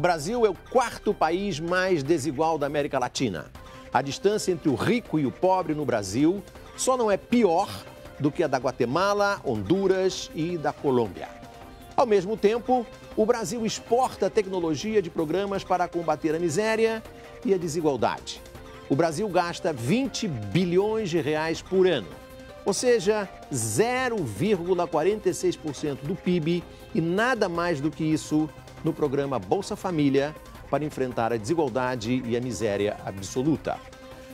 O Brasil é o quarto país mais desigual da América Latina. A distância entre o rico e o pobre no Brasil só não é pior do que a da Guatemala, Honduras e da Colômbia. Ao mesmo tempo, o Brasil exporta tecnologia de programas para combater a miséria e a desigualdade. O Brasil gasta 20 bilhões de reais por ano, ou seja, 0,46% do PIB e nada mais do que isso no programa Bolsa Família para enfrentar a desigualdade e a miséria absoluta.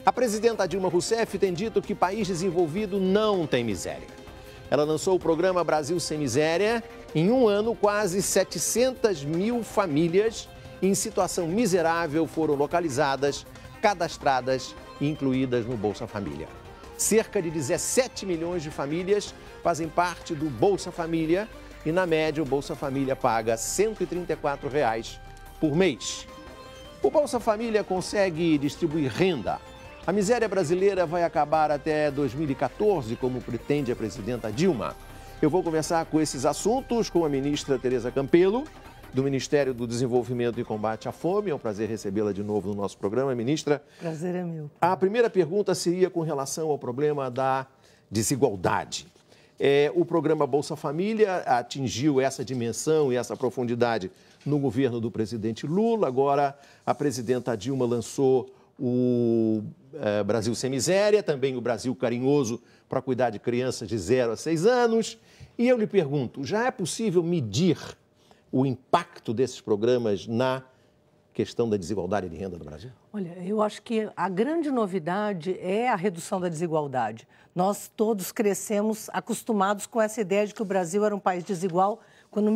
A presidenta Dilma Rousseff tem dito que país desenvolvido não tem miséria. Ela lançou o programa Brasil Sem Miséria. Em um ano, quase 700 mil famílias em situação miserável foram localizadas, cadastradas e incluídas no Bolsa Família. Cerca de 17 milhões de famílias fazem parte do Bolsa Família, e, na média, o Bolsa Família paga R$ 134 reais por mês. O Bolsa Família consegue distribuir renda. A miséria brasileira vai acabar até 2014, como pretende a presidenta Dilma. Eu vou conversar com esses assuntos com a ministra Tereza Campelo, do Ministério do Desenvolvimento e Combate à Fome. É um prazer recebê-la de novo no nosso programa, ministra. Prazer é meu. Tá? A primeira pergunta seria com relação ao problema da desigualdade. É, o programa Bolsa Família atingiu essa dimensão e essa profundidade no governo do presidente Lula. Agora, a presidenta Dilma lançou o é, Brasil Sem Miséria, também o Brasil Carinhoso para cuidar de crianças de 0 a 6 anos. E eu lhe pergunto: já é possível medir o impacto desses programas na questão da desigualdade de renda no Brasil? Olha, eu acho que a grande novidade é a redução da desigualdade. Nós todos crescemos acostumados com essa ideia de que o Brasil era um país desigual, quando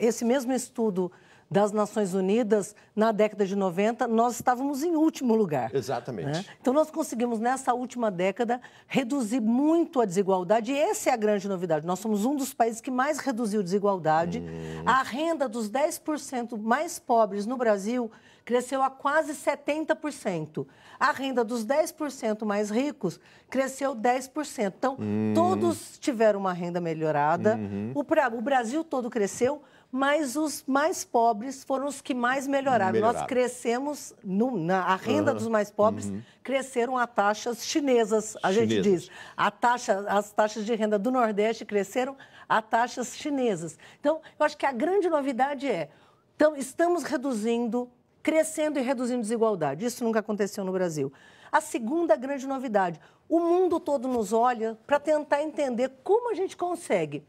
esse mesmo estudo das Nações Unidas na década de 90, nós estávamos em último lugar. Né? Exatamente. Né? Então, nós conseguimos, nessa última década, reduzir muito a desigualdade, e essa é a grande novidade. Nós somos um dos países que mais reduziu desigualdade. Hum. A renda dos 10% mais pobres no Brasil cresceu a quase 70%. A renda dos 10% mais ricos cresceu 10%. Então, hum. todos tiveram uma renda melhorada, uhum. o, pra, o Brasil todo cresceu mas os mais pobres foram os que mais melhoraram. melhoraram. Nós crescemos, no, na, a renda uhum. dos mais pobres uhum. cresceram a taxas chinesas, a chinesas. gente diz. A taxa, as taxas de renda do Nordeste cresceram a taxas chinesas. Então, eu acho que a grande novidade é, então, estamos reduzindo, crescendo e reduzindo desigualdade. Isso nunca aconteceu no Brasil. A segunda grande novidade, o mundo todo nos olha para tentar entender como a gente consegue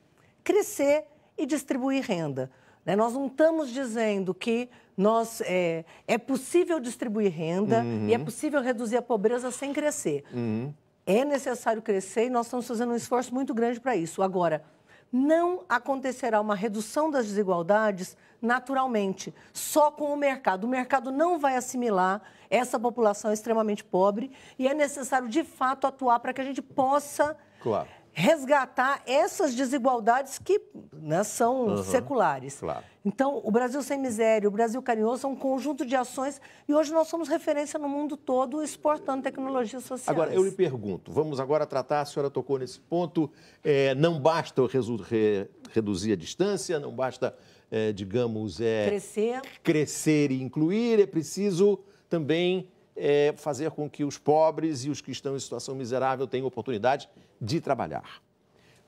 crescer e distribuir renda. Né? Nós não estamos dizendo que nós é, é possível distribuir renda uhum. e é uhum. possível reduzir a pobreza sem crescer. Uhum. É necessário crescer e nós estamos fazendo um esforço muito grande para isso. Agora, não acontecerá uma redução das desigualdades naturalmente, só com o mercado. O mercado não vai assimilar essa população extremamente pobre e é necessário, de fato, atuar para que a gente possa. Claro resgatar essas desigualdades que né, são uhum, seculares. Claro. Então, o Brasil Sem Miséria, o Brasil Carinhoso são um conjunto de ações e hoje nós somos referência no mundo todo exportando tecnologias sociais. Agora, eu lhe pergunto, vamos agora tratar, a senhora tocou nesse ponto, é, não basta re, reduzir a distância, não basta, é, digamos... É, crescer. Crescer e incluir, é preciso também é, fazer com que os pobres e os que estão em situação miserável tenham oportunidade de trabalhar.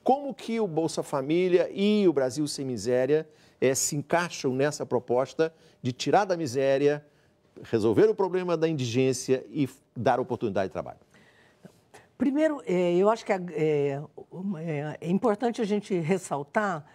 Como que o Bolsa Família e o Brasil Sem Miséria é, se encaixam nessa proposta de tirar da miséria, resolver o problema da indigência e dar oportunidade de trabalho? Primeiro, é, eu acho que é, é, é importante a gente ressaltar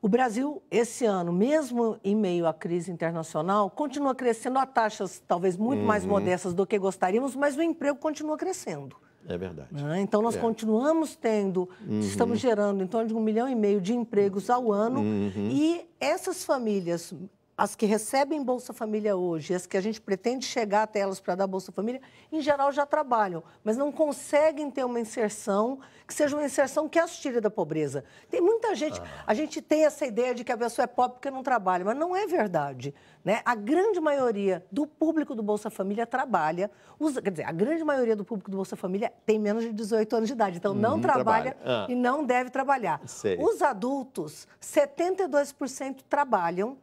o Brasil, esse ano, mesmo em meio à crise internacional, continua crescendo a taxas talvez muito uhum. mais modestas do que gostaríamos, mas o emprego continua crescendo. É verdade. Né? Então, nós é. continuamos tendo, uhum. estamos gerando em torno de um milhão e meio de empregos ao ano. Uhum. E essas famílias as que recebem Bolsa Família hoje, as que a gente pretende chegar até elas para dar Bolsa Família, em geral já trabalham, mas não conseguem ter uma inserção que seja uma inserção que as tire da pobreza. Tem muita gente, ah. a gente tem essa ideia de que a pessoa é pobre porque não trabalha, mas não é verdade. Né? A grande maioria do público do Bolsa Família trabalha, usa, quer dizer, a grande maioria do público do Bolsa Família tem menos de 18 anos de idade, então não, não trabalha, trabalha. Ah. e não deve trabalhar. Sei. Os adultos, 72% trabalham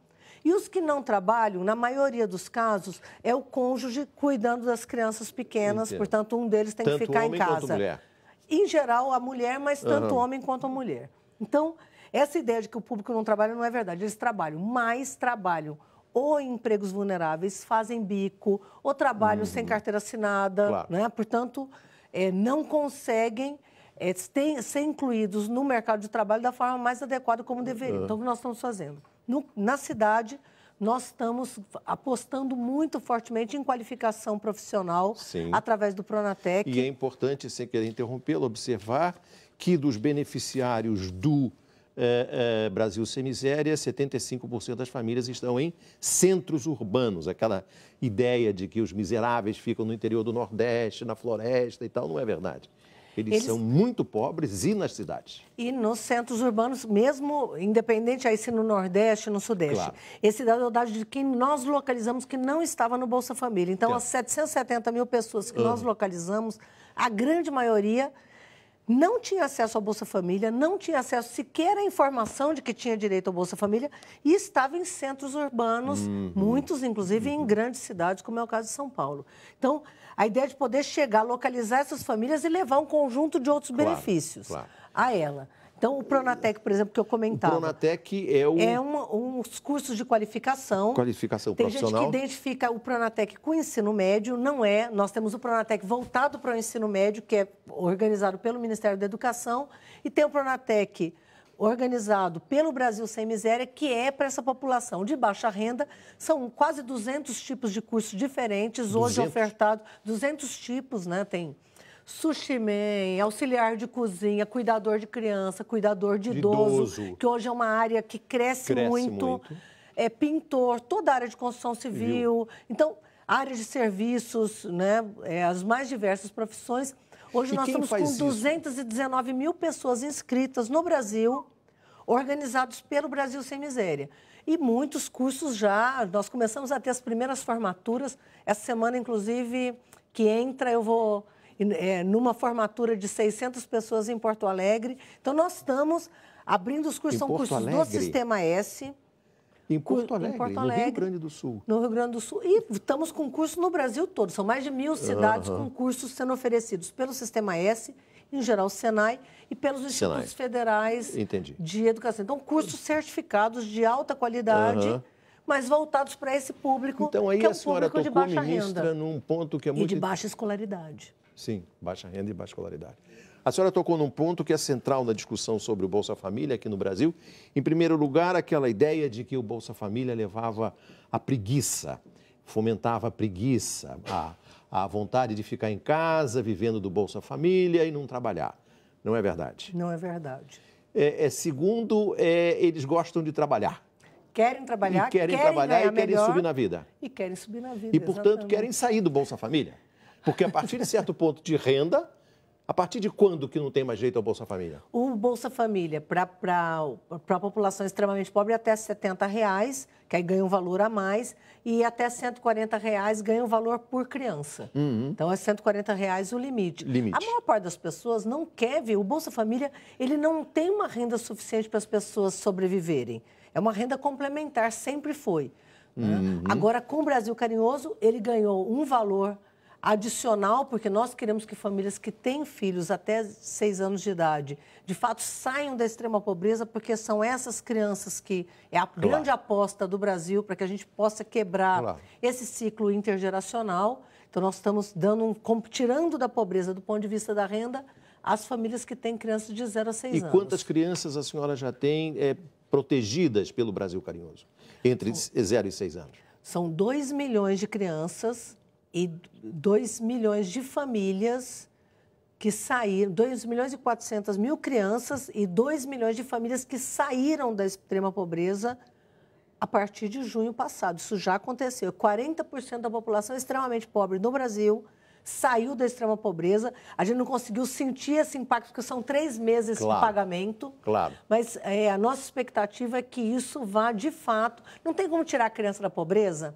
e os que não trabalham, na maioria dos casos, é o cônjuge cuidando das crianças pequenas, Entendo. portanto, um deles tem tanto que ficar homem em casa. mulher. Em geral, a mulher, mas tanto uhum. homem quanto a mulher. Então, essa ideia de que o público não trabalha não é verdade. Eles trabalham, mas trabalham ou em empregos vulneráveis, fazem bico, ou trabalham uhum. sem carteira assinada, claro. né? portanto, é, não conseguem é, ser incluídos no mercado de trabalho da forma mais adequada como deveriam. Então, o que nós estamos fazendo? no, na cidade, nós estamos apostando muito fortemente em qualificação profissional sim. através do Pronatec. E é importante, sem querer interrompê-lo, observar que dos beneficiários do é, é, Brasil Sem Miséria, 75% das famílias estão em centros urbanos. Aquela ideia de que os miseráveis ficam no interior do Nordeste, na floresta e tal, não é verdade. Eles, eles, são muito pobres e nas cidades. E nos centros urbanos, mesmo independente aí se no Nordeste, no Sudeste. Claro. Esse dado é o dado de quem nós localizamos que não estava no Bolsa Família. Então, as 770 mil pessoas que uhum. nós ah. localizamos, a grande maioria não tinha acesso ao Bolsa Família, não tinha acesso sequer à informação de que tinha direito ao Bolsa Família e estava em centros urbanos, uhum. muitos inclusive uhum. em grandes cidades, como é o caso de São Paulo. Então, a ideia de poder chegar, localizar essas famílias e levar um conjunto de outros claro, benefícios claro. a ela. Então, o Pronatec, por exemplo, que eu comentava. O Pronatec é um... É um, uns cursos de qualificação. Qualificação Tem profissional. Tem gente que identifica o Pronatec com o ensino médio, não é. Nós temos o Pronatec voltado para o ensino médio, que é organizado pelo Ministério da Educação, e tem o Pronatec organizado pelo Brasil Sem Miséria, que é para essa população de baixa renda. São quase 200 tipos de cursos diferentes, 200? hoje ofertados, 200 tipos, né? Tem sushi man, auxiliar de cozinha, cuidador de criança, cuidador de, idoso, idoso, que hoje é uma área que cresce, cresce muito, muito, É, pintor, toda a área de construção civil. Então, áreas de serviços, né? É, as mais diversas profissões Hoje e nós estamos com 219 isso? mil pessoas inscritas no Brasil, organizados pelo Brasil Sem Miséria. E muitos cursos já, nós começamos a ter as primeiras formaturas. Essa semana, inclusive, que entra, eu vou é, numa formatura de 600 pessoas em Porto Alegre. Então, nós estamos abrindo os cursos, em são Porto cursos Alegre? do Sistema S em Porto Alegre, em Porto Alegre no Rio Grande do Sul. No Rio Grande do Sul. E estamos com cursos no Brasil todo. São mais de mil cidades uhum. com cursos sendo oferecidos pelo Sistema S, em geral o Senai, e pelos Senai. institutos federais Entendi. de educação. Então, cursos certificados de alta qualidade. Uhum mas voltados para esse público. Então aí que é um a senhora tocou, de baixa ministra, renda. num ponto que é muito. E de baixa escolaridade. Sim, baixa renda e baixa escolaridade. A senhora tocou num ponto que é central na discussão sobre o Bolsa Família aqui no Brasil. Em primeiro lugar, aquela ideia de que o Bolsa Família levava a preguiça, fomentava a preguiça, a, a vontade de ficar em casa, vivendo do Bolsa Família e não trabalhar. Não é verdade? Não é verdade. É, é, segundo, é, eles gostam de trabalhar. Querem trabalhar, e querem, querem trabalhar e querem melhor, subir na vida. E querem subir na vida. E, portanto, exatamente. querem sair do Bolsa Família. Porque a partir de certo ponto de renda, a partir de quando que não tem mais jeito ao Bolsa Família? O Bolsa Família, para a população extremamente pobre, até R$ 70, reais, que aí ganha um valor a mais, e até R$ 140 reais ganha um valor por criança. Uhum. Então, é R$ 140 reais o limite. limite. A maior parte das pessoas não quer ver. O Bolsa Família, ele não tem uma renda suficiente para as pessoas sobreviverem. É uma renda complementar, sempre foi. Né? Uhum. Né? Agora, com o Brasil Carinhoso, ele ganhou um valor adicional, porque nós queremos que famílias que têm filhos até seis anos de idade, de fato, saiam da extrema pobreza, porque são essas crianças que é a claro. grande aposta do Brasil para que a gente possa quebrar claro. esse ciclo intergeracional. Então, nós estamos dando um, tirando da pobreza do ponto de vista da renda as famílias que têm crianças de 0 a 6 anos. E quantas crianças a senhora já tem é, protegidas pelo Brasil Carinhoso, entre 0 e 6 anos? São 2 milhões de crianças e 2 milhões de famílias que saíram, 2 milhões e 400 mil crianças e 2 milhões de famílias que saíram da extrema pobreza a partir de junho passado. Isso já aconteceu. 40% da população extremamente pobre no Brasil saiu da extrema pobreza. A gente não conseguiu sentir esse impacto, porque são três meses claro, de pagamento. Claro. Mas é, a nossa expectativa é que isso vá de fato. Não tem como tirar a criança da pobreza,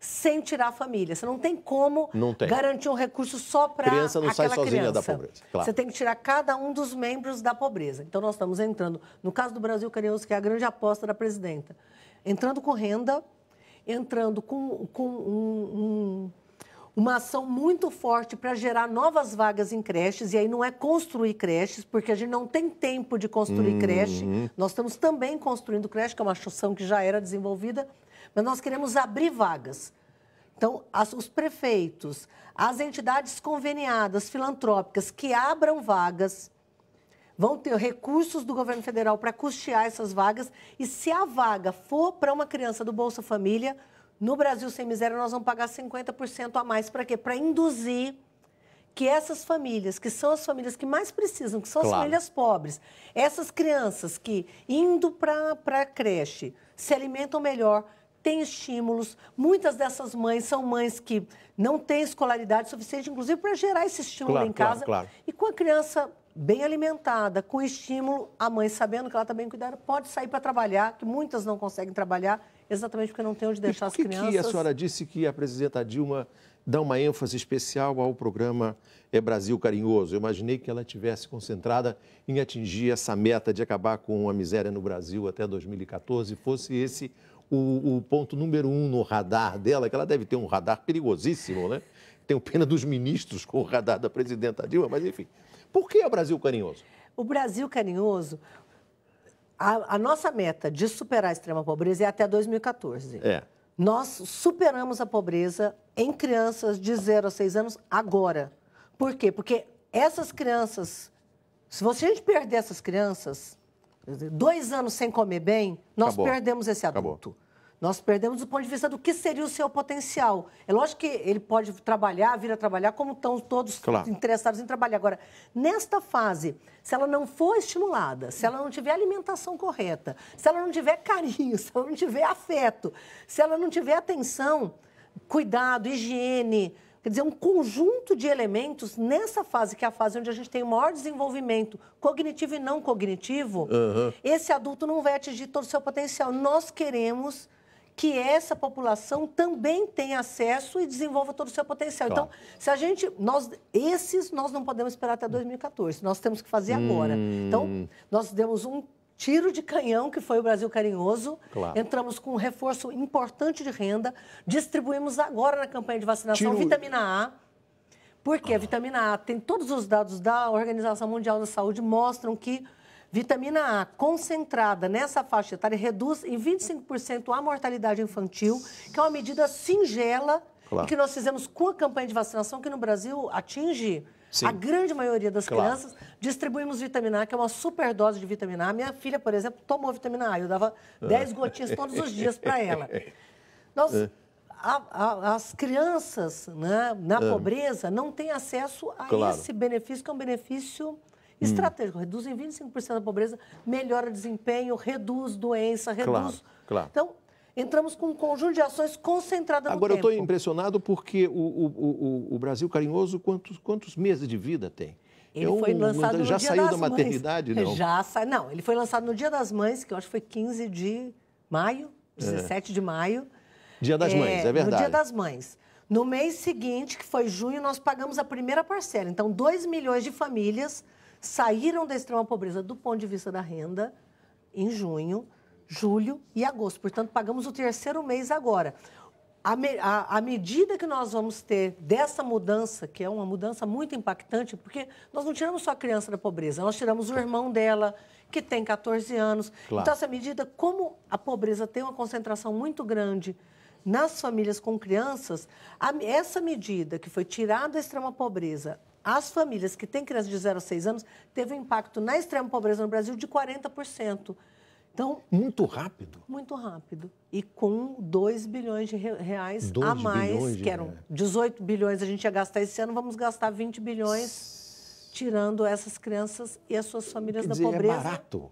sem tirar a família. Você não tem como não tem. garantir um recurso só para aquela criança. não sai sozinha criança. da pobreza. Claro. Você tem que tirar cada um dos membros da pobreza. Então, nós estamos entrando, no caso do Brasil Carinhoso, que é a grande aposta da presidenta, entrando com renda, entrando com, com um, um, uma ação muito forte para gerar novas vagas em creches, e aí não é construir creches, porque a gente não tem tempo de construir uhum. creche. Nós estamos também construindo creche, que é uma ação que já era desenvolvida, mas nós queremos abrir vagas. Então, as, os prefeitos, as entidades conveniadas, filantrópicas, que abram vagas, vão ter recursos do governo federal para custear essas vagas. E se a vaga for para uma criança do Bolsa Família, no Brasil Sem Miséria, nós vamos pagar 50% a mais. Para quê? Para induzir que essas famílias, que são as famílias que mais precisam, que são claro. as famílias pobres, essas crianças que, indo para a creche, se alimentam melhor, tem estímulos. Muitas dessas mães são mães que não têm escolaridade suficiente, inclusive, para gerar esse estímulo claro, em casa. Claro, claro. E com a criança bem alimentada, com estímulo, a mãe sabendo que ela está bem cuidada, pode sair para trabalhar, que muitas não conseguem trabalhar, exatamente porque não tem onde deixar e as que crianças. que a senhora disse que a presidenta Dilma dá uma ênfase especial ao programa É Brasil Carinhoso. Eu imaginei que ela tivesse concentrada em atingir essa meta de acabar com a miséria no Brasil até 2014, fosse esse o, o ponto número um no radar dela, que ela deve ter um radar perigosíssimo, né? Tenho pena dos ministros com o radar da presidenta Dilma, mas enfim. Por que o Brasil carinhoso? O Brasil carinhoso, a, a, nossa meta de superar a extrema pobreza é até 2014. É. Nós superamos a pobreza em crianças de 0 a 6 anos agora. Por quê? Porque essas crianças, se você, perder essas crianças, dois anos sem comer bem, nós Acabou. perdemos esse adulto. Acabou. Nós perdemos do ponto de vista do que seria o seu potencial. É lógico que ele pode trabalhar, vir a trabalhar, como estão todos claro. interessados em trabalhar. Agora, nesta fase, se ela não for estimulada, se ela não tiver alimentação correta, se ela não tiver carinho, se ela não tiver afeto, se ela não tiver atenção, cuidado, higiene, Quer dizer, um conjunto de elementos nessa fase, que é a fase onde a gente tem o maior desenvolvimento cognitivo e não cognitivo, uhum. esse adulto não vai atingir todo o seu potencial. Nós queremos que essa população também tenha acesso e desenvolva todo o seu potencial. Claro. Então, tá. se a gente, nós, esses nós não podemos esperar até 2014, nós temos que fazer hum. agora. Então, nós demos um tiro de canhão que foi o Brasil Carinhoso. Claro. Entramos com um reforço importante de renda. Distribuímos agora na campanha de vacinação tiro... vitamina A. Porque a ah. vitamina A tem todos os dados da Organização Mundial da Saúde mostram que vitamina A concentrada nessa faixa etária reduz em 25% a mortalidade infantil, que é uma medida singela claro. e que nós fizemos com a campanha de vacinação que no Brasil atinge Sim. A grande maioria das claro. crianças distribuímos vitamina A, que é uma superdose de vitamina A. Minha filha, por exemplo, tomou vitamina A. Eu dava 10 ah. gotinhas todos os dias para ela. Nós, ah. a, a, as crianças né, na ah. pobreza não têm acesso a claro. esse benefício, que é um benefício hum. estratégico. Hum. Reduz em 25% a pobreza, melhora desempenho, reduz doença, reduz. Claro, claro. Então, entramos com um conjunto de ações concentrada no Agora, eu estou impressionado porque o, o, o, o, Brasil Carinhoso, quantos, quantos meses de vida tem? Ele é um, foi lançado no já Dia saiu das da maternidade, mães. não? Já sai, não. Ele foi lançado no Dia das Mães, que eu acho que foi 15 de maio, 17 é. de maio. Dia das é, Mães, é verdade. No Dia das Mães. No mês seguinte, que foi junho, nós pagamos a primeira parcela. Então, 2 milhões de famílias saíram da extrema pobreza do ponto de vista da renda em junho julho e agosto. Portanto, pagamos o terceiro mês agora. À, me, medida que nós vamos ter dessa mudança, que é uma mudança muito impactante, porque nós não tiramos só a criança da pobreza, nós tiramos o irmão dela, que tem 14 anos. Claro. Então, essa medida, como a pobreza tem uma concentração muito grande nas famílias com crianças, a, essa medida que foi tirada da extrema pobreza as famílias que têm crianças de 0 a 6 anos, teve um impacto na extrema pobreza no Brasil de 40%. Então, muito rápido. Muito rápido. E com 2 bilhões de reais a mais, que eram 18 bilhões a gente ia gastar esse ano, vamos gastar 20 bilhões tirando essas crianças e as suas famílias Quer da dizer, é pobreza. É barato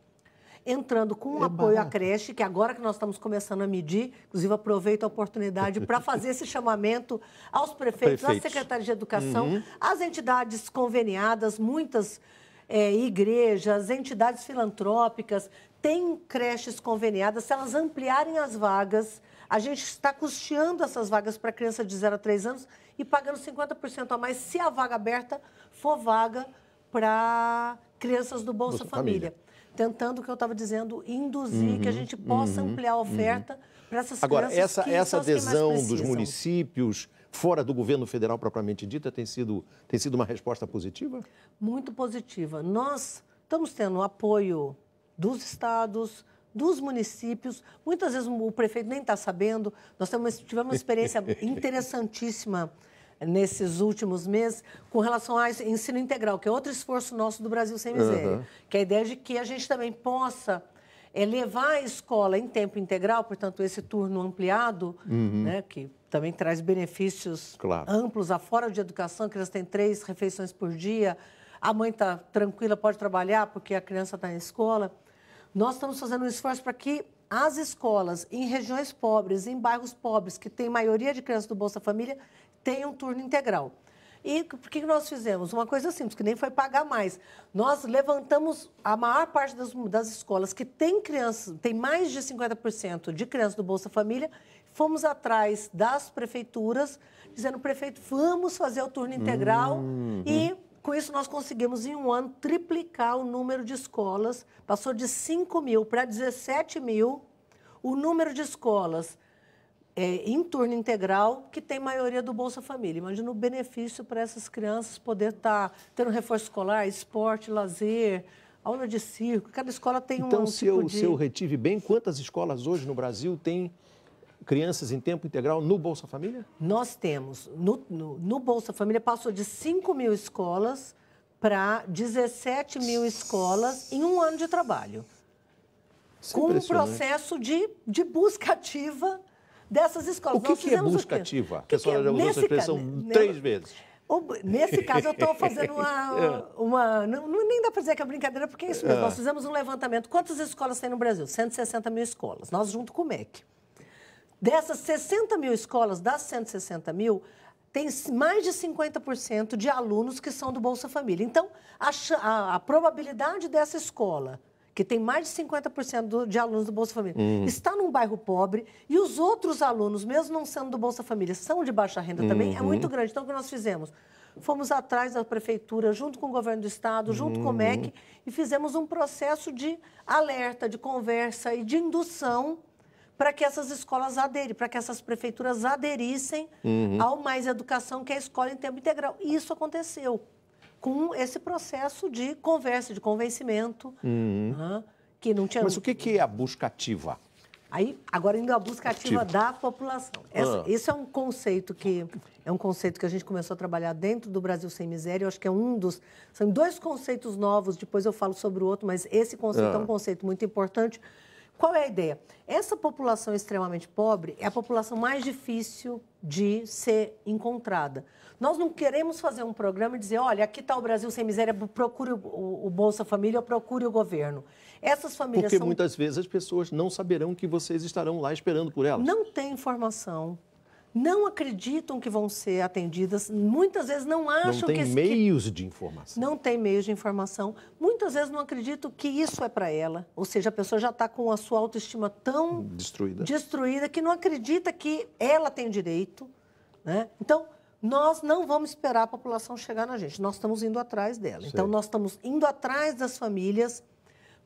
entrando com o é apoio barato. à creche, que agora que nós estamos começando a medir, inclusive aproveito a oportunidade para fazer esse chamamento aos prefeitos, às à Secretaria de Educação, uhum. às entidades conveniadas, muitas é, igrejas, entidades filantrópicas, tem creches conveniadas, se elas ampliarem as vagas, a gente está custeando essas vagas para criança de 0 a 3 anos e pagando 50% a mais se a vaga aberta for vaga para crianças do Bolsa, Bolsa Família. Família. Tentando, o que eu estava dizendo, induzir uhum, que a uhum, gente possa uhum, ampliar a uhum. oferta uhum. para essas Agora, crianças. Agora, essa, essa adesão dos municípios fora do governo federal propriamente dita tem sido, tem sido uma resposta positiva? Muito positiva. Nós estamos tendo apoio dos estados, dos municípios. Muitas vezes o prefeito nem está sabendo. Nós temos, tivemos uma experiência interessantíssima nesses últimos meses com relação ao ensino integral, que é outro esforço nosso do Brasil Sem Miséria, uhum. que é a ideia de que a gente também possa é, levar a escola em tempo integral, portanto, esse turno ampliado, uhum. né, que também traz benefícios claro. amplos afora de educação, a criança tem três refeições por dia, a mãe está tranquila, pode trabalhar porque a criança está na escola. Nós estamos fazendo um esforço para que as escolas em regiões pobres, em bairros pobres, que tem maioria de crianças do Bolsa Família, tenham turno integral. E o que nós fizemos? Uma coisa simples, que nem foi pagar mais. Nós levantamos a maior parte das, das escolas que tem crianças, tem mais de 50% de crianças do Bolsa Família, fomos atrás das prefeituras, dizendo, prefeito, vamos fazer o turno integral hum. e uhum. Com isso, nós conseguimos, em um ano, triplicar o número de escolas. Passou de 5 mil para 17 mil o número de escolas é, em turno integral que tem maioria do Bolsa Família. Imagina o benefício para essas crianças poder estar tá tendo reforço escolar, esporte, lazer, aula de circo. Cada escola tem então, um. Então, se, tipo eu, de... se eu retive bem, quantas escolas hoje no Brasil têm crianças em tempo integral no Bolsa Família? Nós temos. No, no, no Bolsa Família passou de 5 mil escolas para 17 mil escolas em um ano de trabalho. Isso é com um processo de, de busca ativa dessas escolas. O que, que é busca ativa? Que a senhora é? já usou essa expressão né, três vezes. Nesse caso, eu estou fazendo uma. É. uma não, nem dá para dizer que é brincadeira, porque é isso mesmo. Nós fizemos um levantamento. Quantas escolas tem no Brasil? 160 mil escolas. Nós, junto com o MEC. Dessas 60 mil escolas, das 160 mil, tem mais de 50% de alunos que são do Bolsa Família. Então, a, a, a probabilidade dessa escola que tem mais de 50% do, de alunos do Bolsa Família, hum. está num bairro pobre e os outros alunos, mesmo não sendo do Bolsa Família, são de baixa renda também, é muito uhum. grande. Então, o que nós fizemos? Fomos atrás da prefeitura, junto com o governo do estado, junto com o uhum. MEC, e fizemos um processo de alerta, de conversa e de indução para que essas escolas aderem, para que essas prefeituras aderissem uhum. ao Mais Educação, que é a escola em tempo integral. E isso aconteceu com esse processo de conversa, de convencimento, uhum. uh, que não tinha... Mas o que é a busca ativa? Aí, agora indo à busca ativa, ativa. da população. Essa, ah. Esse é um conceito que é um conceito que a gente começou a trabalhar dentro do Brasil sem miséria. Eu acho que é um dos são dois conceitos novos. Depois eu falo sobre o outro, mas esse conceito ah. é um conceito muito importante qual é a ideia? Essa população extremamente pobre é a população mais difícil de ser encontrada. Nós não queremos fazer um programa e dizer, olha, aqui está o Brasil sem miséria, procure o Bolsa Família, procure o governo. Essas famílias Porque são... muitas vezes as pessoas não saberão que vocês estarão lá esperando por elas. Não tem informação, não acreditam que vão ser atendidas, muitas vezes não acham que não tem que... meios que... de informação. Não tem meios de informação. Muitas vezes não acreditam que isso é para ela. Ou seja, a pessoa já está com a sua autoestima tão... Destruída. Destruída, que não acredita que ela tem direito. Né? Então, nós não vamos esperar a população chegar na gente. Nós estamos indo atrás dela. Sei. Então, nós estamos indo atrás das famílias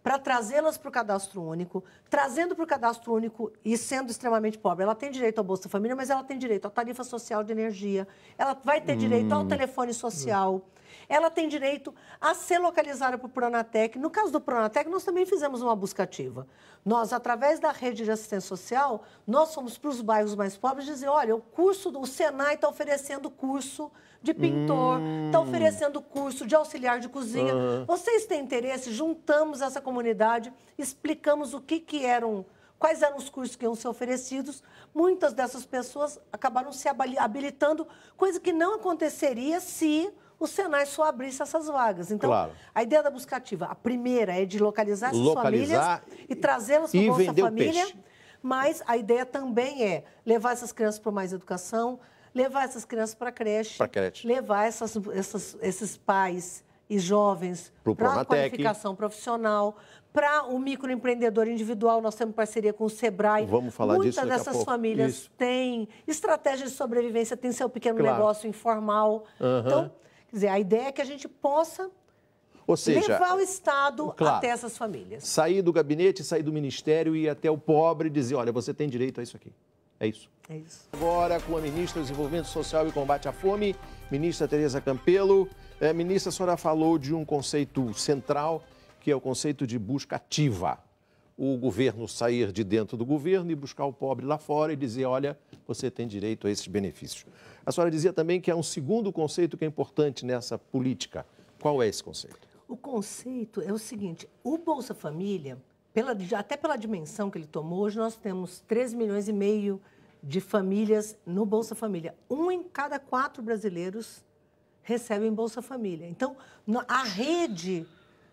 para trazê-las para o cadastro único, trazendo para o cadastro único e sendo extremamente pobre. Ela tem direito ao Bolsa Família, mas ela tem direito à tarifa social de energia, ela vai ter hum. direito ao hum. telefone social, ela tem direito a ser localizada para o Pronatec. No caso do Pronatec, nós também fizemos uma busca ativa. Nós, através da rede de assistência social, nós fomos para os bairros mais pobres dizer, olha, o curso do Senai está oferecendo curso de pintor, está hum. oferecendo curso de auxiliar de cozinha. Uhum. Vocês têm interesse? Juntamos essa comunidade, explicamos o que, que eram, quais eram os cursos que iam ser oferecidos. Muitas dessas pessoas acabaram se habilitando, coisa que não aconteceria se o Senai só abrisse essas vagas. Então, claro. a ideia da buscativa, a primeira é de localizar essas localizar famílias e, trazê-las para a Bolsa Família. Peixe. Mas a ideia também é levar essas crianças para mais educação, levar essas crianças para a creche, creche, levar essas, essas, esses pais e jovens para a qualificação profissional, para o microempreendedor individual, nós temos parceria com o Sebrae. Vamos falar Muitas disso Muitas dessas famílias Isso. têm estratégia de sobrevivência, tem seu pequeno claro. negócio informal. Uhum. Então, quer dizer, a ideia é que a gente possa ou seja, levar o Estado claro, até essas famílias. Sair do gabinete, sair do ministério e ir até o pobre e dizer, olha, você tem direito a isso aqui. É isso. É isso. Agora com a ministra do Desenvolvimento Social e Combate à Fome, ministra Tereza Campelo. É, ministra, a senhora falou de um conceito central, que é o conceito de busca ativa. O governo sair de dentro do governo e buscar o pobre lá fora e dizer: olha, você tem direito a esses benefícios. A senhora dizia também que há um segundo conceito que é importante nessa política. Qual é esse conceito? O conceito é o seguinte: o Bolsa Família pela, até pela dimensão que ele tomou, hoje nós temos 3 milhões e meio de famílias no Bolsa Família. Um em cada quatro brasileiros em Bolsa Família. Então, a rede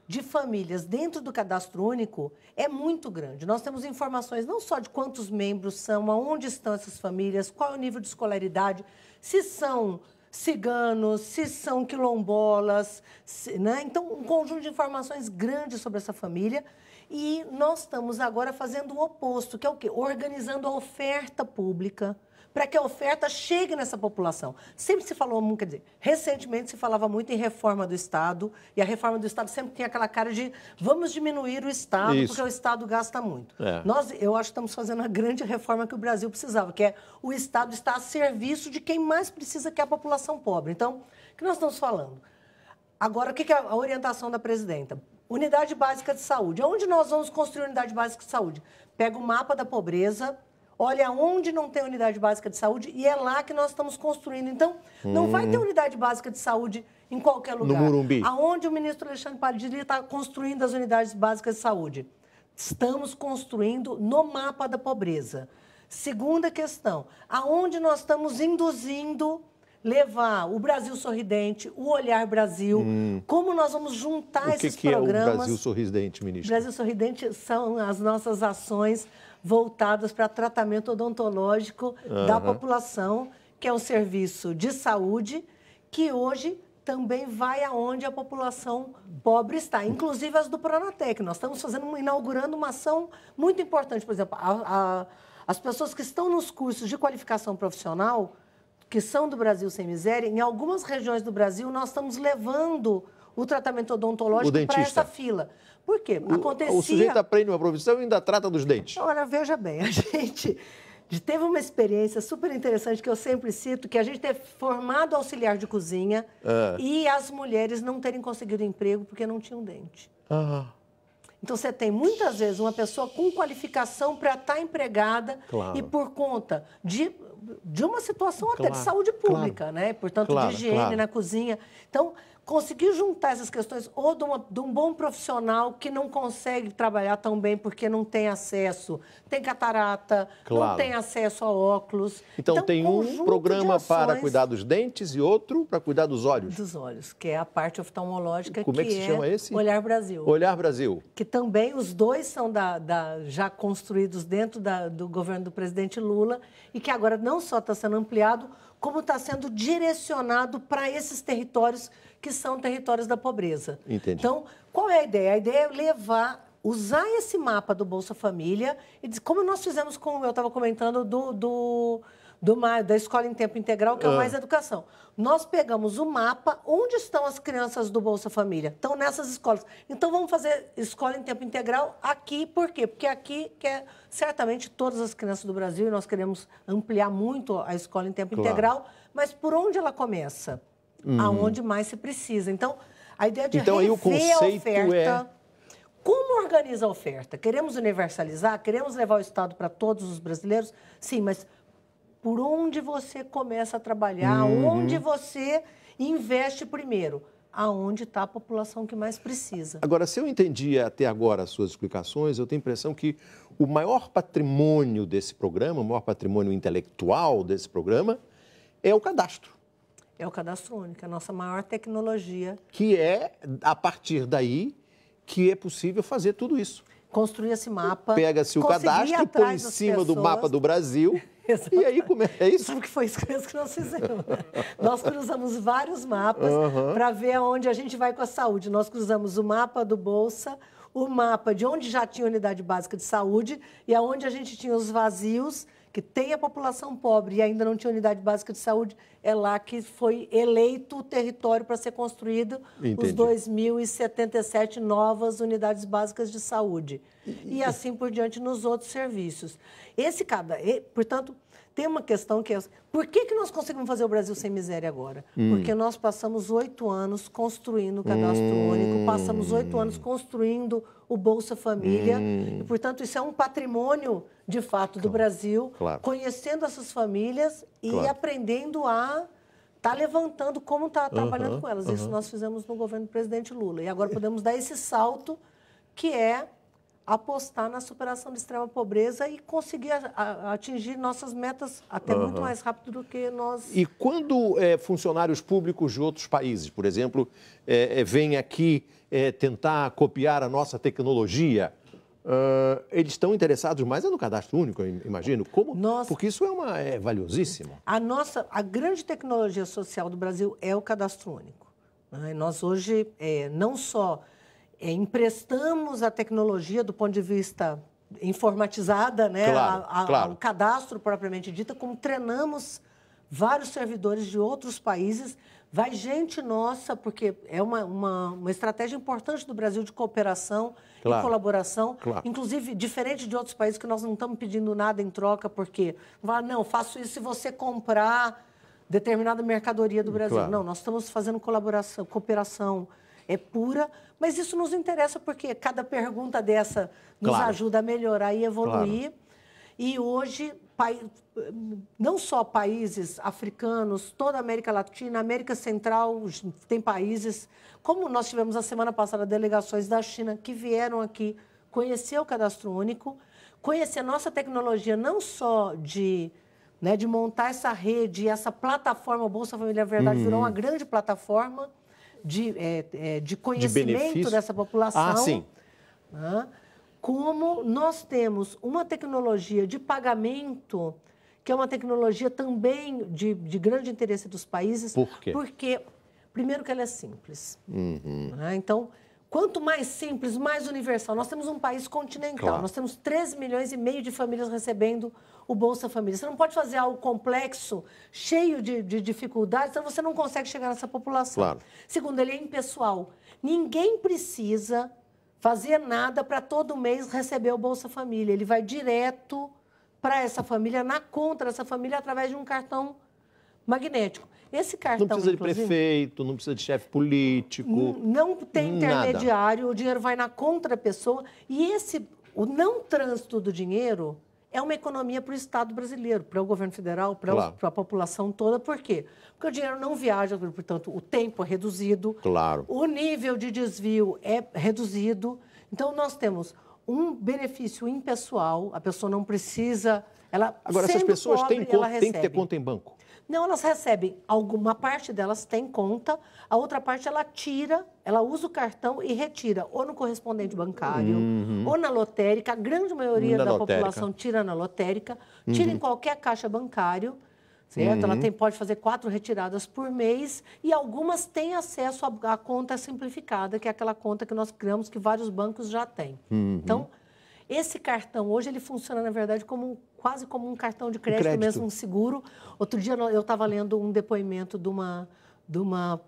de famílias dentro do cadastro único é muito grande. Nós temos informações não só de quantos membros são, aonde estão essas famílias, qual é o nível de escolaridade, se são ciganos, se são quilombolas, se, né? Então, um conjunto de informações grandes sobre essa família e nós estamos agora fazendo o oposto, que é o quê? Organizando a oferta pública para que a oferta chegue nessa população. Sempre se falou, quer dizer, recentemente se falava muito em reforma do Estado, e a reforma do Estado sempre tem aquela cara de vamos diminuir o Estado, Isso. porque o Estado gasta muito. É. Nós, eu acho que estamos fazendo a grande reforma que o Brasil precisava, que é o Estado está a serviço de quem mais precisa, que é a população pobre. Então, o que nós estamos falando? Agora, o que é a orientação da presidenta? Unidade básica de saúde. Onde nós vamos construir unidade básica de saúde? Pega o mapa da pobreza, olha onde não tem unidade básica de saúde e é lá que nós estamos construindo. Então, não hum. vai ter hum. unidade básica de saúde em qualquer lugar. No Murumbi. Aonde o ministro Alexandre Padilha está construindo as unidades básicas de saúde? Estamos construindo no mapa da pobreza. Segunda questão, aonde nós estamos induzindo levar o Brasil Sorridente, o Olhar Brasil, hum. como nós vamos juntar esses programas. O que é o Brasil Sorridente, ministro? Brasil Sorridente são as nossas ações voltadas para tratamento odontológico da população, que é um serviço de saúde que hoje também vai aonde a população pobre está, inclusive as do Pronatec. Nós estamos fazendo, inaugurando uma ação muito importante, por exemplo, a, a, as pessoas que estão nos cursos de qualificação profissional, que são do Brasil Sem Miséria, em algumas regiões do Brasil nós estamos levando o tratamento odontológico para essa fila. Por quê? O, Acontecia... o sujeito aprende uma profissão e ainda trata dos dentes. Então, olha, veja bem, a gente teve uma experiência super interessante que eu sempre cito, que é a gente teve formado auxiliar de cozinha ah. e as mulheres não terem conseguido emprego porque não tinham dente. Ah. Então você tem muitas vezes uma pessoa com qualificação para estar tá empregada claro. e por conta de, de uma situação claro, até de saúde pública, claro, né? Portanto, de higiene na cozinha. Então, conseguir juntar essas questões, ou de, uma, de, um bom profissional que não consegue trabalhar tão bem porque não tem acesso, tem catarata, claro. não tem acesso a óculos. Então, então tem um programa para cuidar dos dentes e outro para cuidar dos olhos. Dos olhos, que é a parte oftalmológica. Como que é que se é chama esse? Olhar Brasil. Olhar Brasil. Que também os dois são da, da, já construídos dentro da, do governo do presidente Lula e que agora não só está sendo ampliado, como está sendo direcionado para esses territórios que são territórios da pobreza. Entendi. Então, qual é a ideia? A ideia é levar usar esse mapa do Bolsa Família e diz, como nós fizemos com eu estava comentando do, do do da escola em tempo integral que é o ah. mais educação. Nós pegamos o mapa onde estão as crianças do Bolsa Família. Estão nessas escolas. Então vamos fazer escola em tempo integral aqui, por quê? Porque aqui quer é certamente todas as crianças do Brasil e nós queremos ampliar muito a escola em tempo claro. integral, mas por onde ela começa? hum. aonde mais se precisa. Então, a ideia de então, aí o conceito é oferta, É... Como organiza a oferta? Queremos universalizar? Queremos levar o Estado para todos os brasileiros? Sim, mas por onde você começa a trabalhar? Uhum. Onde você investe primeiro? Aonde está a população que mais precisa? Agora, se eu entendi até agora as suas explicações, eu tenho a impressão que o maior patrimônio desse programa, o maior patrimônio intelectual desse programa, é o cadastro. É o cadastro único, é a nossa maior tecnologia. Que é, a partir daí, que é possível fazer tudo isso. Construir esse mapa. Pega-se o cadastro, põe em cima pessoas. do mapa do Brasil. Exatamente. E aí, como é, é isso? Sabe que foi isso que nós fizemos? nós cruzamos vários mapas uhum. para ver aonde a gente vai com a saúde. Nós cruzamos o mapa do Bolsa, o mapa de onde já tinha unidade básica de saúde e aonde a gente tinha os vazios que tem a população pobre e ainda não tinha unidade básica de saúde, é lá que foi eleito o território para ser construído Entendi. os 2.077 novas unidades básicas de saúde. E assim por diante nos outros serviços. Esse cada, portanto, tem uma questão que é: por que, que nós conseguimos fazer o Brasil sem miséria agora? Hum. Porque nós passamos oito anos construindo o cadastro hum. único, passamos oito anos construindo o Bolsa Família, hum. e, portanto, isso é um patrimônio de fato, do Brasil, claro. conhecendo essas famílias e claro. aprendendo a estar tá levantando como está trabalhando uhum, com elas. Uhum. Isso nós fizemos no governo do presidente Lula. E agora podemos dar esse salto que é apostar na superação da extrema pobreza e conseguir a, a, atingir nossas metas até uhum. muito mais rápido do que nós. E quando é, funcionários públicos de outros países, por exemplo, é, é, vêm aqui tentar copiar a nossa tecnologia, Uh, eles estão interessados mais é no cadastro único, imagino. Como? Nossa, Porque isso é, uma, é valiosíssimo. A nossa, a grande tecnologia social do Brasil é o cadastro único. Né? Nós hoje é, não só é, emprestamos a tecnologia do ponto de vista informatizada, né, claro, a, a, claro. ao cadastro propriamente dito, como treinamos vários servidores de outros países Vai gente nossa, porque é uma, uma, uma estratégia importante do Brasil de cooperação claro. e colaboração. Claro. Inclusive, diferente de outros países que nós não estamos pedindo nada em troca, porque não, faço isso se você comprar determinada mercadoria do Brasil. Claro. Não, nós estamos fazendo colaboração, cooperação é pura, mas isso nos interessa porque cada pergunta dessa nos ajuda a melhorar e evoluir. E hoje não só países africanos, toda a América Latina, América Central, tem países, como nós tivemos a semana passada delegações da China que vieram aqui conhecer o cadastro único, conhecer nossa tecnologia não só de, né, de montar essa rede, essa plataforma Bolsa Família Verdade uhum. virou uma grande plataforma de, é, é, de conhecimento de dessa população. Ah, sim. Né? como nós temos uma tecnologia de pagamento que é uma tecnologia também de, de grande interesse dos países. Por quê? Porque, primeiro, que ela é simples. Uhum. Né? Então, quanto mais simples, mais universal. Nós temos um país continental, claro. nós temos 13 milhões e meio de famílias recebendo o Bolsa Família. Você não pode fazer algo complexo, cheio de, de dificuldades, então você não consegue chegar nessa população. Claro. Segundo, ele é impessoal. Ninguém precisa fazia nada para todo mês receber o Bolsa Família. Ele vai direto para essa família, na conta dessa família, através de um cartão magnético. Esse cartão. Não precisa de prefeito, não precisa de chefe político. Não tem intermediário, nada. o dinheiro vai na conta da pessoa. E esse, o não trânsito do dinheiro é uma economia para o Estado brasileiro, para o governo federal, para claro. a população toda. Por quê? Porque o dinheiro não viaja, portanto, o tempo é reduzido, claro. o nível de desvio é reduzido. Então, nós temos um benefício impessoal, a pessoa não precisa. Ela, Agora, essas pessoas pobre, têm, conta, têm que ter conta em banco. Não, elas recebem. Alguma parte delas tem conta, a outra parte ela tira, ela usa o cartão e retira, ou no correspondente bancário, uhum. ou na lotérica. A grande maioria na da lotérica. população tira na lotérica, tira uhum. em qualquer caixa bancário. Certo? Uhum. Ela tem, pode fazer quatro retiradas por mês e algumas têm acesso à, conta simplificada, que é aquela conta que nós criamos que vários bancos já têm. Uhum. Então, esse cartão hoje ele funciona, na verdade, como quase como um cartão de crédito, crédito. mesmo, um seguro. Outro dia eu estava lendo um depoimento de uma, de uma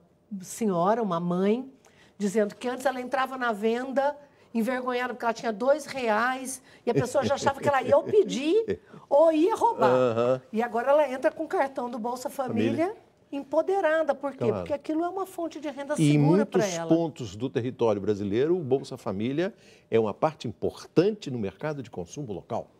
senhora, uma mãe, dizendo que antes ela entrava na venda envergonhada porque ela tinha dois reais e a pessoa já achava que ela ia ou pedir ou ia roubar. E agora ela entra com o cartão do Bolsa Família, Família. empoderada. Por quê? Claro. Porque aquilo é uma fonte de renda segura para ela. Em muitos pontos do território brasileiro, o Bolsa Família é uma parte importante no mercado de consumo local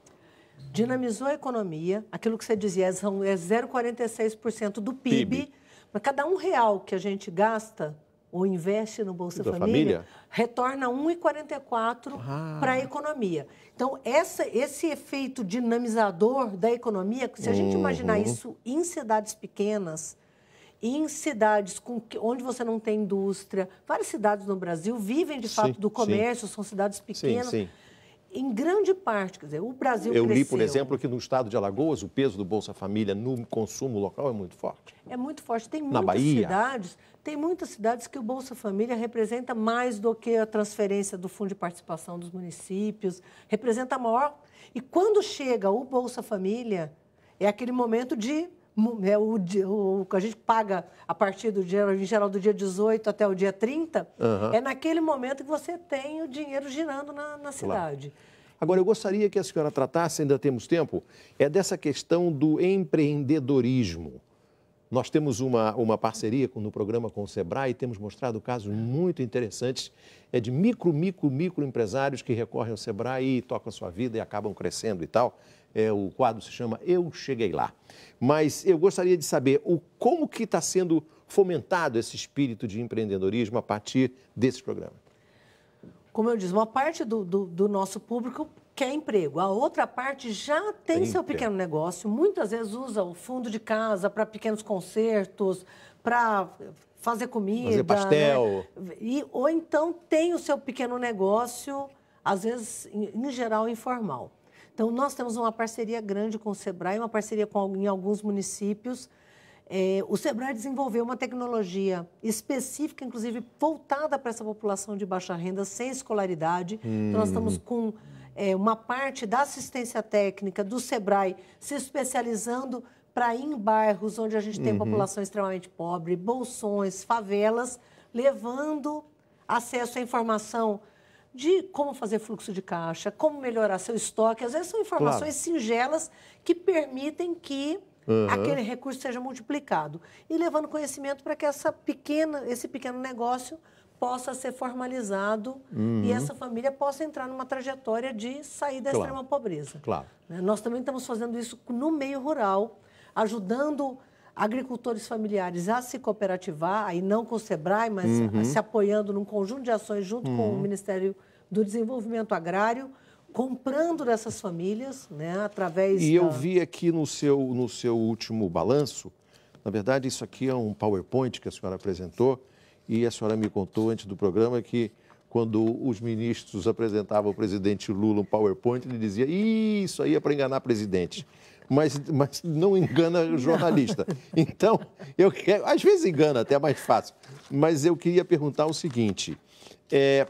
dinamizou a economia, aquilo que você dizia, é 0,46% é do PIB, PIB, mas cada um real que a gente gasta ou investe no Bolsa Família, família, retorna 1,44 ah. para a economia. Então, essa, esse efeito dinamizador da economia, se a gente imaginar uhum. isso em cidades pequenas, em cidades com, onde você não tem indústria, várias cidades no Brasil vivem de fato sim, do comércio, sim. são cidades pequenas. Sim, sim em grande parte, quer dizer, o Brasil Eu cresceu. li, por exemplo, que no estado de Alagoas o peso do Bolsa Família no consumo local é muito forte. É muito forte. Tem Na muitas Bahia. cidades, tem muitas cidades que o Bolsa Família representa mais do que a transferência do fundo de participação dos municípios, representa maior. E quando chega o Bolsa Família, é aquele momento de é o, o que a gente paga a partir do dia, em geral, do dia 18 até o dia 30, uhum. é naquele momento que você tem o dinheiro girando na, na cidade. Claro. Agora, eu gostaria que a senhora tratasse, ainda temos tempo, é dessa questão do empreendedorismo. Nós temos uma, uma parceria com, no programa com o Sebrae e temos mostrado casos muito interessantes é de micro, micro, micro empresários que recorrem ao Sebrae e tocam a sua vida e acabam crescendo e tal. É, o quadro se chama Eu Cheguei Lá. Mas eu gostaria de saber o, como que está sendo fomentado esse espírito de empreendedorismo a partir desse programa. Como eu disse, uma parte do, do, do nosso público quer emprego, a outra parte já tem, tem seu emprego. pequeno negócio. Muitas vezes usa o fundo de casa para pequenos concertos, para fazer comida. Fazer pastel. Né? E, ou então tem o seu pequeno negócio, às vezes, em, em geral, informal. Então, nós temos uma parceria grande com o SEBRAE, uma parceria com, em alguns municípios. É, o SEBRAE desenvolveu uma tecnologia específica, inclusive voltada para essa população de baixa renda, sem escolaridade. Hum. Então, nós estamos hum. com é, uma parte da assistência técnica do SEBRAE se especializando para ir em bairros onde a gente tem uhum. população extremamente pobre, bolsões, favelas, levando acesso à informação de como fazer fluxo de caixa, como melhorar seu estoque. Às vezes são informações claro. singelas que permitem que uhum. aquele recurso seja multiplicado e levando conhecimento para que essa pequena, esse pequeno negócio possa ser formalizado uhum. e essa família possa entrar numa trajetória de sair da claro. extrema pobreza. Claro. Né? Nós também estamos fazendo isso no meio rural, ajudando agricultores familiares a se cooperativar, aí não com o SEBRAE, mas uhum. se apoiando num conjunto de ações junto uhum. com o uhum. Ministério do Desenvolvimento Agrário, comprando dessas famílias, né, através E da... eu vi aqui no seu, no seu último balanço, na verdade isso aqui é um PowerPoint que a senhora apresentou, e a senhora me contou antes do programa que quando os ministros apresentavam ao presidente Lula um PowerPoint, ele dizia: Isso aí é para enganar presidente mas, mas não engana o jornalista. Então, eu quero, às vezes engana até é mais fácil, mas eu queria perguntar o seguinte: é,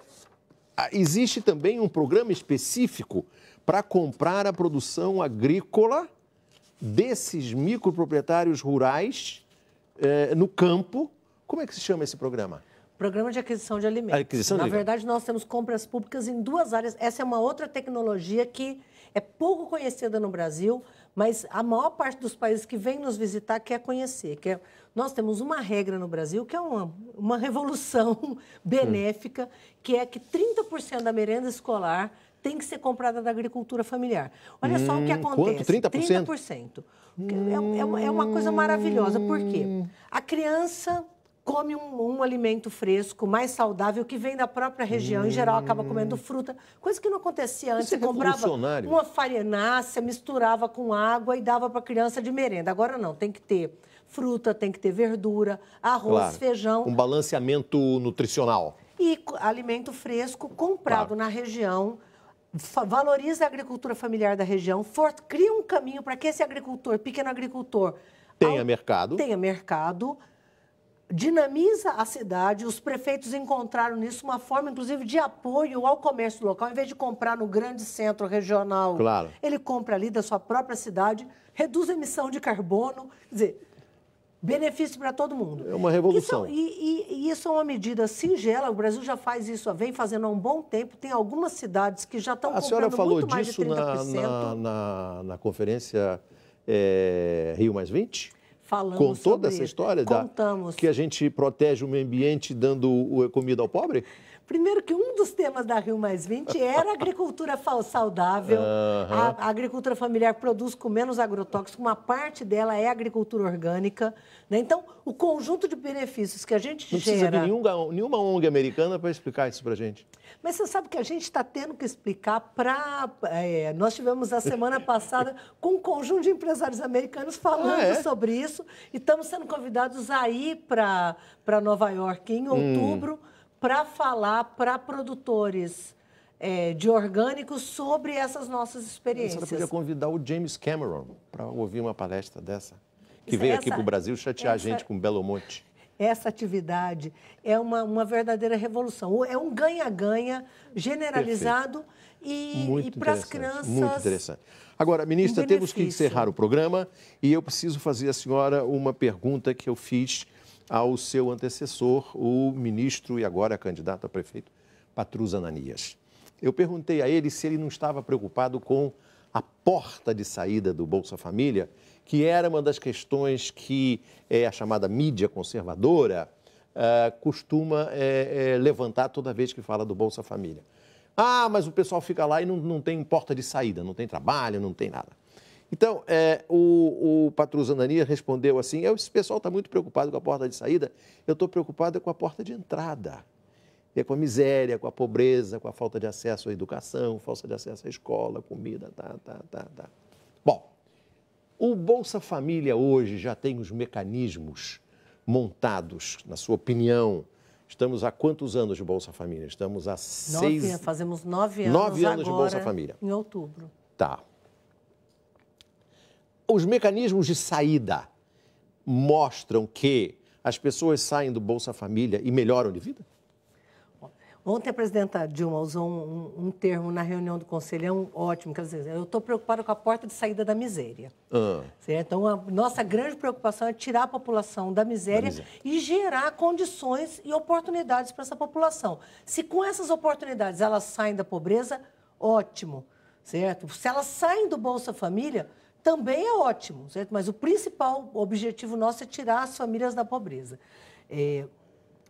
existe também um programa específico para comprar a produção agrícola desses microproprietários rurais é, no campo? Como é que se chama esse programa? Programa de aquisição de alimentos. Aquisição de Na alimentos. verdade, nós temos compras públicas em duas áreas. Essa é uma outra tecnologia que é pouco conhecida no Brasil, mas a maior parte dos países que vem nos visitar quer conhecer. Quer... Nós temos uma regra no Brasil que é uma, uma revolução benéfica, hum. que é que 30% da merenda escolar tem que ser comprada da agricultura familiar. Olha hum, só o que hum, acontece. Quanto? 30%? 30%. Hum. É, é, é uma coisa maravilhosa. Por quê? A criança come um, um, alimento fresco, mais saudável, que vem da própria região. Hum. Em geral, acaba comendo hum. fruta, coisa que não acontecia antes. Você é comprava uma farinácea, misturava com água e dava para a criança de merenda. Agora não, tem que ter fruta, tem que ter verdura, arroz, claro. feijão. Um balanceamento nutricional. E alimento fresco comprado claro. na região, valoriza a agricultura familiar da região, for, cria um caminho para que esse agricultor, pequeno agricultor, tenha ao, mercado. Tenha mercado dinamiza a cidade. Os prefeitos encontraram nisso uma forma, inclusive, de apoio ao comércio local. Em vez de comprar no grande centro regional, claro. ele compra ali da sua própria cidade, reduz a emissão de carbono. Quer dizer, benefício para todo mundo. É uma revolução. Isso, e, e, e, isso é uma medida singela. O Brasil já faz isso, vem fazendo há um bom tempo. Tem algumas cidades que já estão a comprando falou disso de 30%. Na, na, na, na conferência é, Rio Mais 20? Falamos Com toda essa história da, que a gente protege o meio ambiente dando comida ao pobre? Primeiro que um dos temas da Rio Mais 20 era a agricultura saudável. Uhum. A, agricultura familiar produz com menos agrotóxicos, uma parte dela é agricultura orgânica. Né? Então, o conjunto de benefícios que a gente Não gera... Não precisa de nenhum, nenhuma ONG americana para explicar isso para a gente. Mas você sabe que a gente está tendo que explicar para... É, nós tivemos a semana passada com um conjunto de empresários americanos falando ah, é? sobre isso e estamos sendo convidados a ir para Nova York em hum. outubro... Hum para falar para produtores é, de orgânicos sobre essas nossas experiências. Você podia convidar o James Cameron para ouvir uma palestra dessa, que essa, veio aqui para o Brasil chatear essa, a gente com Belo Monte. Essa atividade é uma, uma verdadeira revolução. É um ganha-ganha generalizado Perfeito. e, e para as crianças. Muito interessante. Agora, ministra, um temos que encerrar o programa e eu preciso fazer à senhora uma pergunta que eu fiz ao seu antecessor, o ministro e agora candidato a prefeito, Patrus Ananias. Eu perguntei a ele se ele não estava preocupado com a porta de saída do Bolsa Família, que era uma das questões que é, a chamada mídia conservadora é, costuma é, é levantar toda vez que fala do Bolsa Família. Ah, mas o pessoal fica lá e não, não tem porta de saída, não tem trabalho, não tem nada. Então, é, o, o Patrus respondeu assim: esse pessoal está muito preocupado com a porta de saída, eu estou preocupado com a porta de entrada. É com a miséria, com a pobreza, com a falta de acesso à educação, falta de acesso à escola, comida, tá, tá, tá, tá. Bom, o Bolsa Família hoje já tem os mecanismos montados, na sua opinião, Estamos há quantos anos de Bolsa Família? Estamos há nove, seis... Fazemos nove anos Nove anos de Bolsa Família. Em outubro. Tá. Os mecanismos de saída mostram que as pessoas saem do Bolsa Família e melhoram de vida? Ontem a presidenta Dilma usou um, um termo na reunião do conselho, é um ótimo, quer dizer, eu estou preocupada com a porta de saída da miséria. Ah. Então, a nossa grande preocupação é tirar a população da miséria, da miséria. e gerar condições e oportunidades para essa população. Se com essas oportunidades elas saem da pobreza, ótimo, certo? Se elas saem do Bolsa Família, também é ótimo, certo? mas o principal objetivo nosso é tirar as famílias da pobreza. É,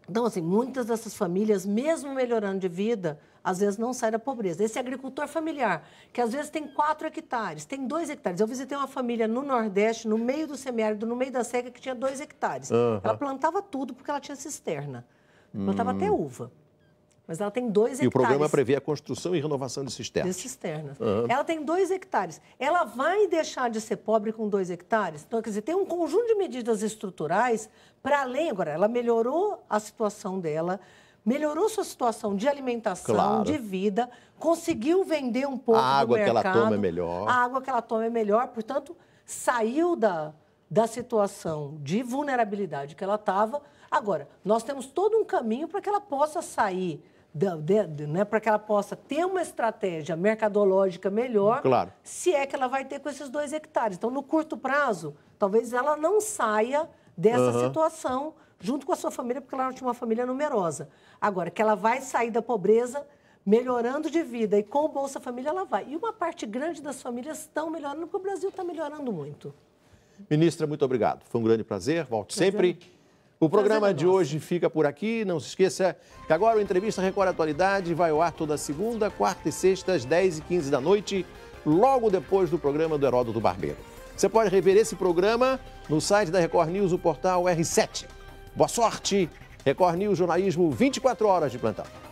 então, assim, muitas dessas famílias, mesmo melhorando de vida, às vezes não sai da pobreza. Esse agricultor familiar, que às vezes tem 4 hectares, tem 2 hectares. Eu visitei uma família no Nordeste, no meio do semiárido, no meio da seca, que tinha 2 hectares. Uhum. Ela plantava tudo porque ela tinha cisterna. Plantava hum. até uva mas ela tem dois hectares. E o programa prevê a construção e renovação de cisternas. De cisternas. Uhum. Ela tem dois hectares. Ela vai deixar de ser pobre com dois hectares? Então, quer dizer, tem um conjunto de medidas estruturais para além. Agora, ela melhorou a situação dela, melhorou sua situação de alimentação, claro. de vida, conseguiu vender um pouco A água mercado, que ela toma é melhor. A água que ela toma é melhor, portanto, saiu da, da situação de vulnerabilidade que ela estava. Agora, nós temos todo um caminho para que ela possa sair né, para que ela possa ter uma estratégia mercadológica melhor, claro. se é que ela vai ter com esses dois hectares. Então, no curto prazo, talvez ela não saia dessa uhum. situação junto com a sua família, porque ela não tinha uma família numerosa. Agora, que ela vai sair da pobreza melhorando de vida e com o Bolsa Família ela vai. E uma parte grande das famílias estão melhorando, porque o Brasil está melhorando muito. Ministra, muito obrigado. Foi um grande prazer. Volte prazer. sempre. O programa é de hoje fica por aqui. Não se esqueça que agora o Entrevista Record Atualidade vai ao ar toda segunda, quarta e sexta, às 10h15 da noite, logo depois do programa do Heródoto Barbeiro. Você pode rever esse programa no site da Record News, o portal R7. Boa sorte! Record News Jornalismo 24 horas de plantão.